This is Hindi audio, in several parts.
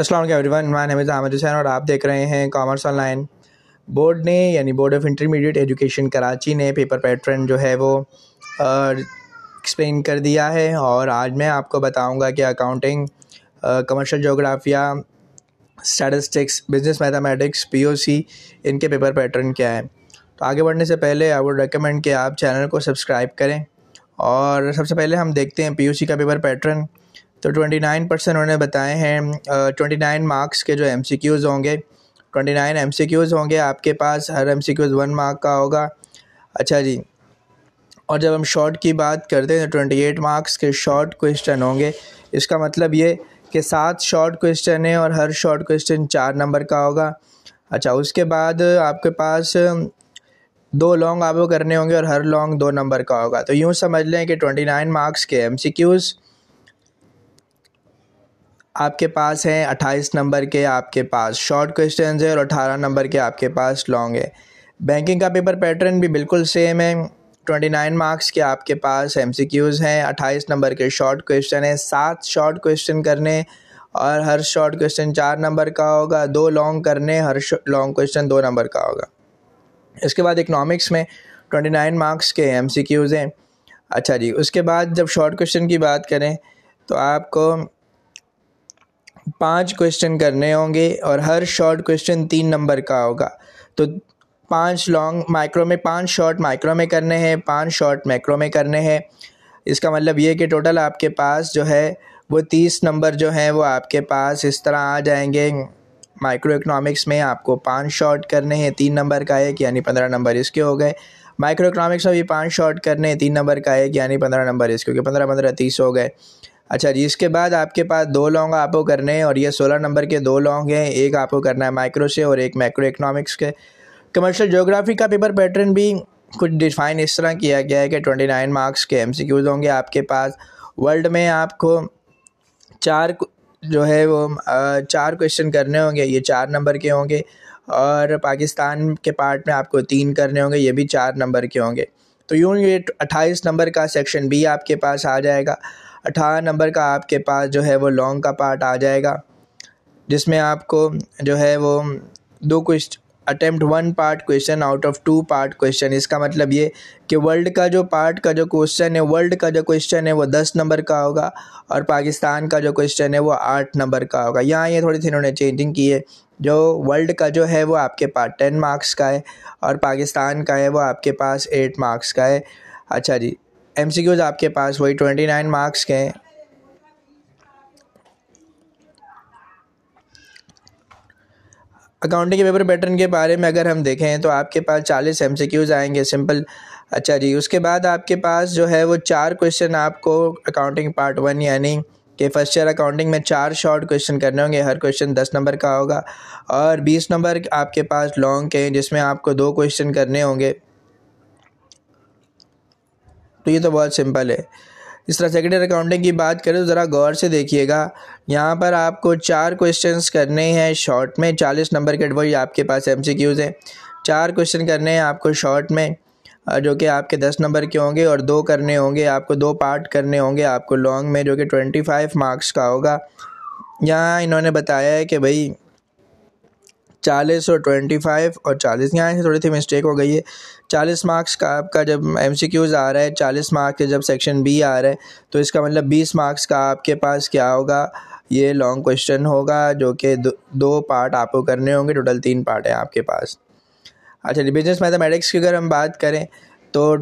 असलम एवरीवन मैं नमित अहमद हुसैन और आप देख रहे हैं कॉमर्स ऑनलाइन बोर्ड ने यानी board of intermediate education Karachi ने पेपर पैटर्न जो है वो एक्सप्लेन कर दिया है और आज मैं आपको बताऊंगा कि accounting commercial geography statistics business mathematics POC इनके पेपर पैटर्न क्या है तो आगे बढ़ने से पहले आई वुड रिकमेंड कि आप चैनल को सब्सक्राइब करें और सबसे पहले हम देखते हैं पी का पेपर पैटर्न तो 29 परसेंट उन्होंने बताए हैं ट्वेंटी नाइन मार्क्स के जो एम सी क्यूज़ होंगे twenty nine M C Qs होंगे आपके पास हर M C Qs one mark का होगा अच्छा जी और जब हम शॉर्ट की बात करते हैं तो ट्वेंटी एट मार्क्स के शॉर्ट क्वेश्चन होंगे इसका मतलब ये कि सात शॉर्ट क्वेश्चन है और हर शॉर्ट क्वेश्चन चार नंबर का होगा अच्छा उसके बाद आपके पास दो लॉन्ग आपको करने होंगे और हर लॉन्ग दो नंबर का होगा तो यूँ समझ लें कि ट्वेंटी नाइन मार्क्स के एम सी क्यूज़ आपके पास हैं अट्ठाईस नंबर के आपके पास शॉर्ट क्वेश्चन है और अठारह नंबर के आपके पास लॉन्ग है बैंकिंग का पेपर पैटर्न भी बिल्कुल सेम है ट्वेंटी नाइन मार्क्स के आपके पास एम सी क्यूज़ हैं अट्ठाईस नंबर के शॉर्ट क्वेश्चन हैं सात शॉर्ट क्वेश्चन करने और हर शॉर्ट क्वेश्चन चार नंबर का होगा दो लॉन्ग करने हर लॉन्ग क्वेश्चन दो नंबर का होगा इसके बाद इकनॉमिक्स में ट्वेंटी नाइन मार्क्स के एम सी क्यूज़ हैं अच्छा जी उसके बाद जब शॉर्ट क्वेश्चन की बात करें तो आपको पांच क्वेश्चन करने होंगे और हर शॉर्ट क्वेश्चन तीन नंबर का होगा तो पांच लॉन्ग माइक्रो में पांच शॉर्ट माइक्रो में करने हैं पांच शॉर्ट मैक्रो में करने हैं इसका मतलब ये कि टोटल आपके पास जो है वो तीस नंबर जो हैं वो आपके पास इस तरह आ जाएंगे माइक्रो इकनॉमिक्स में आपको पांच शॉर्ट करने हैं तीन नंबर का एक यानी पंद्रह नंबर इसके हो गए माइक्रो इकनॉमिक्स में भी पांच शॉर्ट करने हैं तीन नंबर का एक यानी पंद्रह नंबर इसके हो गए पंद्रह पंद्रह तीस हो गए अच्छा जी इसके बाद आपके पास दो लॉन्ग आपको करने हैं और ये सोलह नंबर के दो लॉन्ग हैं एक आपको करना है माइक्रो से और एक माइक्रो इकनॉमिक्स के कमर्शियल जोग्राफी का पेपर पैटर्न भी कुछ डिफाइन इस तरह किया गया है कि ट्वेंटी नाइन मार्क्स के एम होंगे आपके पास वर्ल्ड में आपको चार जो है वो चार क्वेश्चन करने होंगे ये चार नंबर के होंगे और पाकिस्तान के पार्ट में आपको तीन करने होंगे ये भी चार नंबर के होंगे तो यूँ ये अट्ठाईस नंबर का सेक्शन बी आपके पास आ जाएगा अठारह नंबर का आपके पास जो है वो लॉन्ग का पार्ट आ जाएगा जिसमें आपको जो है वो दो question attempt one part question out of two part question इसका मतलब ये कि वर्ल्ड का जो पार्ट का जो क्वेश्चन है वर्ल्ड का जो क्वेश्चन है वो दस नंबर का होगा और पाकिस्तान का जो क्वेश्चन है वो आठ नंबर का होगा यहाँ ये थोड़ी सी इन्होंने चेंजिंग की है जो वर्ल्ड का जो है वो आपके पास टेन मार्क्स का है और पाकिस्तान का है वो आपके पास एट मार्क्स का है अच्छा जी एम सी क्यूज़ आपके पास वही ट्वेंटी नाइन मार्क्स के हैं अकाउंटिंग के पेपर पैटर्न के बारे में अगर हम देखें तो आपके पास चालीस एम सी क्यूज़ आएंगे सिंपल अच्छा जी उसके बाद आपके पास जो है वो चार क्वेश्चन आपको अकाउंटिंग पार्ट वन यानी कि फ़र्स्ट ईयर अकाउंटिंग में चार शॉर्ट क्वेश्चन करने होंगे हर क्वेश्चन दस नंबर का होगा और बीस नंबर आपके पास लॉन्ग के जिसमें आपको दो क्वेश्चन करने होंगे तो ये तो बहुत सिंपल है इस तरह सेकेंडरी अकाउंटिंग की बात करें तो ज़रा गौर से देखिएगा यहाँ पर आपको चार क्वेश्चंस करने हैं शॉर्ट में चालीस नंबर के वही आपके पास एम सी क्यूज़ हैं चार क्वेश्चन करने हैं आपको शॉर्ट में जो कि आपके दस नंबर के होंगे और दो करने होंगे आपको दो पार्ट करने होंगे आपको लॉन्ग में जो कि ट्वेंटी फाइव मार्क्स का होगा यहाँ इन्होंने बताया है कि भाई चालीस और ट्वेंटी फाइव और चालीस यहाँ से थोड़ी सी मिस्टेक हो गई है चालीस मार्क्स का आपका जब एम सी क्यूज़ आ रहा है चालीस मार्क्स जब सेक्शन बी आ रहा है तो इसका मतलब बीस मार्क्स का आपके पास क्या होगा ये लॉन्ग क्वेश्चन होगा जो कि दो, दो पार्ट आपको करने होंगे टोटल तीन पार्ट हैं आपके पास अच्छा बिजनेस मैथमेटिक्स की अगर हम बात करें तो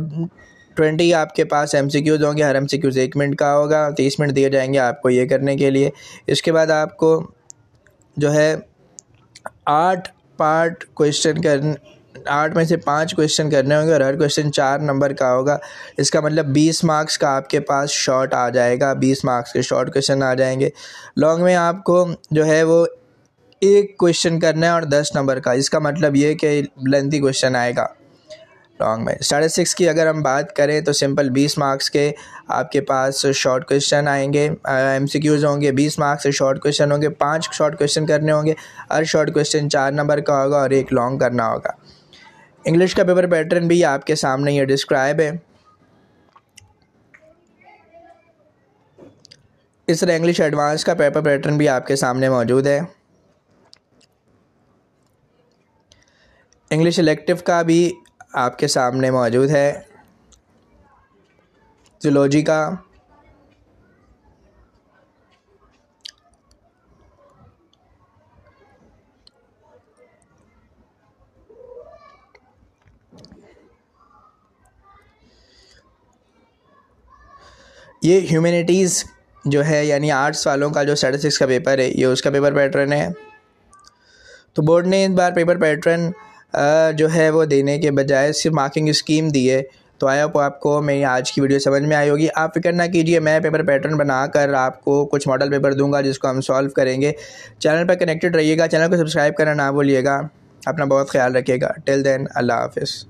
ट्वेंटी आपके पास एम सी क्यूज़ होंगे हर एम सी क्यूज़ एक मिनट का होगा तीस मिनट दिए जाएंगे आपको ये करने के लिए इसके बाद आपको जो है आठ पार्ट क्वेश्चन कर आठ में से पाँच क्वेश्चन करने होंगे और हर क्वेश्चन चार नंबर का होगा इसका मतलब बीस मार्क्स का आपके पास शॉर्ट आ जाएगा बीस मार्क्स के शॉर्ट क्वेश्चन आ जाएंगे लॉन्ग में आपको जो है वो एक क्वेश्चन करना है और दस नंबर का इसका मतलब ये कि लेंथी क्वेश्चन आएगा लॉन्ग में साढ़े सिक्स की अगर हम बात करें तो सिंपल बीस मार्क्स के आपके पास शॉर्ट क्वेश्चन आएंगे एम सी क्यूज़ होंगे बीस मार्क्स से शॉर्ट क्वेश्चन होंगे पांच शॉर्ट क्वेश्चन करने होंगे हर शॉर्ट क्वेश्चन चार नंबर का होगा और एक लॉन्ग करना होगा इंग्लिश का पेपर पैटर्न भी आपके सामने ये डिस्क्राइब है इस तरह इंग्लिश एडवांस का पेपर पैटर्न भी आपके सामने मौजूद है इंग्लिश इलेक्टिव का भी आपके सामने मौजूद है जुलोजी का ये ह्यूमैनिटीज़ जो है यानी आर्ट्स वालों का जो स्टैटिस्टिक्स का पेपर है ये उसका पेपर पैटर्न है तो बोर्ड ने इस बार पेपर पैटर्न जो है वो देने के बजाय सिर्फ मार्किंग स्कीम दिए तो आई होप आपको मेरी आज की वीडियो समझ में आई होगी आप फिक्र ना कीजिए मैं पेपर पैटर्न बनाकर आपको कुछ मॉडल पेपर दूंगा जिसको हम सॉल्व करेंगे चैनल पर कनेक्टेड रहिएगा चैनल को सब्सक्राइब करना ना भूलिएगा अपना बहुत ख्याल रखिएगा टिल देन अल्लाह हाफिज़